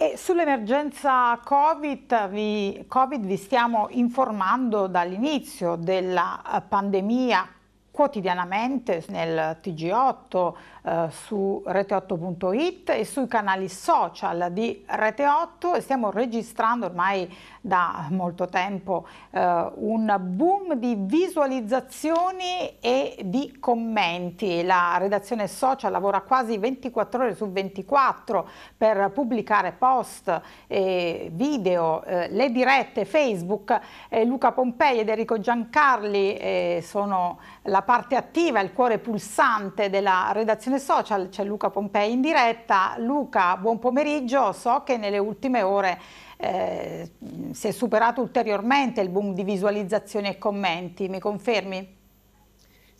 E sull'emergenza COVID vi, Covid vi stiamo informando dall'inizio della eh, pandemia quotidianamente nel TG8, eh, su rete8.it e sui canali social di Rete8 e stiamo registrando ormai da molto tempo eh, un boom di visualizzazioni e di commenti. La redazione social lavora quasi 24 ore su 24 per pubblicare post, eh, video, le dirette Facebook. Eh, Luca Pompei ed Enrico Giancarli eh, sono la parte attiva, il cuore pulsante della redazione social, c'è Luca Pompei in diretta. Luca, buon pomeriggio, so che nelle ultime ore eh, si è superato ulteriormente il boom di visualizzazioni e commenti, mi confermi?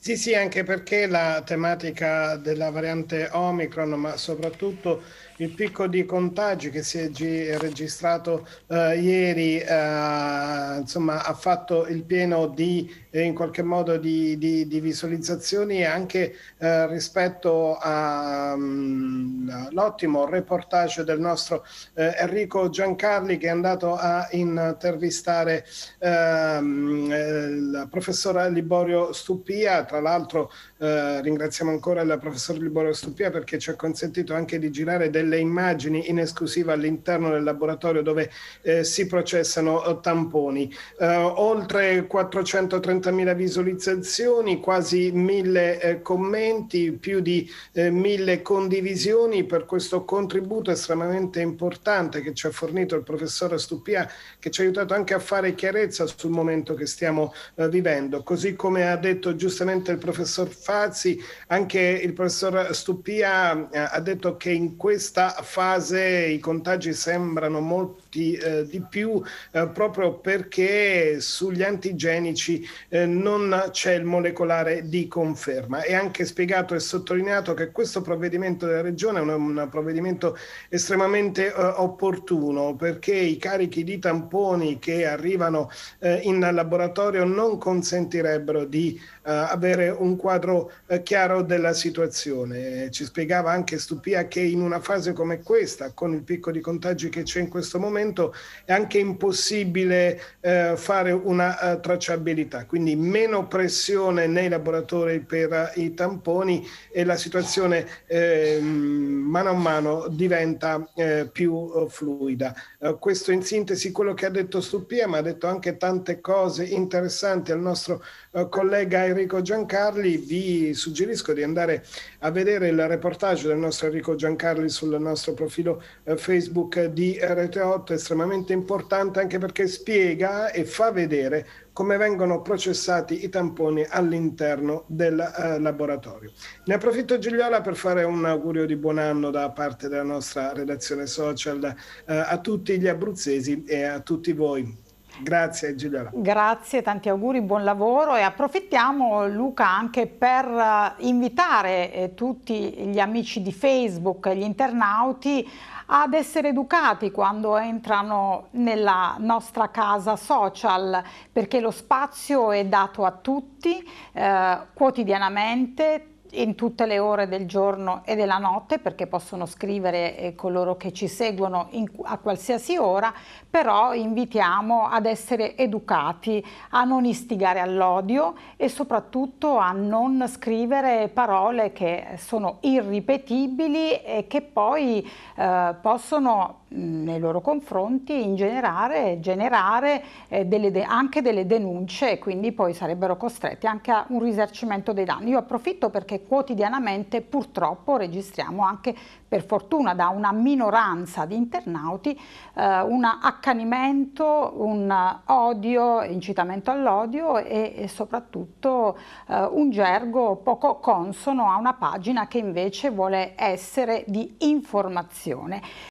Sì, sì, anche perché la tematica della variante Omicron, ma soprattutto il picco di contagi che si è registrato eh, ieri eh, insomma, ha fatto il pieno di, eh, in qualche modo di, di, di visualizzazioni anche eh, rispetto mm, all'ottimo um, reportage del nostro eh, Enrico Giancarli che è andato a intervistare ehm, eh, il professor Liborio Stupia tra l'altro eh, ringraziamo ancora il professor Liborio Stupia perché ci ha consentito anche di girare delle immagini in esclusiva all'interno del laboratorio dove eh, si processano eh, tamponi. Eh, oltre 430.000 visualizzazioni, quasi 1.000 eh, commenti, più di 1.000 condivisioni per questo contributo estremamente importante che ci ha fornito il professor Stupia che ci ha aiutato anche a fare chiarezza sul momento che stiamo vivendo. Così come ha detto giustamente intervento del professor Fazzi, anche il professor Stupia eh, ha detto che in questa fase i contagi sembrano molti eh, di più eh, proprio perché sugli antigenici eh, non c'è il molecolare di conferma. È anche spiegato e sottolineato che questo provvedimento della Regione è un, un provvedimento estremamente eh, opportuno perché i carichi di tamponi che arrivano eh, in laboratorio non consentirebbero di avere avere un quadro eh, chiaro della situazione. Ci spiegava anche Stupia che in una fase come questa, con il picco di contagi che c'è in questo momento, è anche impossibile eh, fare una uh, tracciabilità, quindi meno pressione nei laboratori per uh, i tamponi e la situazione eh, mano a mano diventa eh, più uh, fluida. questo in sintesi quello che ha detto Stupia, ma ha detto anche tante cose interessanti al nostro collega Enrico Giancarlo Giancarli vi suggerisco di andare a vedere il reportage del nostro Enrico Giancarli sul nostro profilo eh, Facebook di Rete 8 estremamente importante anche perché spiega e fa vedere come vengono processati i tamponi all'interno del eh, laboratorio. Ne approfitto Gigliola per fare un augurio di buon anno da parte della nostra redazione social eh, a tutti gli abruzzesi e a tutti voi. Grazie Giulia. Grazie, tanti auguri, buon lavoro e approfittiamo Luca anche per eh, invitare eh, tutti gli amici di Facebook, gli internauti ad essere educati quando entrano nella nostra casa social perché lo spazio è dato a tutti eh, quotidianamente in tutte le ore del giorno e della notte perché possono scrivere eh, coloro che ci seguono in, a qualsiasi ora, però invitiamo ad essere educati, a non istigare all'odio e soprattutto a non scrivere parole che sono irripetibili e che poi eh, possono mm, nei loro confronti in generare, generare eh, delle de anche delle denunce e quindi poi sarebbero costretti anche a un risarcimento dei danni. Io approfitto perché quotidianamente purtroppo registriamo anche per fortuna da una minoranza di internauti eh, un accanimento, un odio, incitamento all'odio e, e, soprattutto eh, un gergo poco consono a una pagina che invece vuole essere di informazione.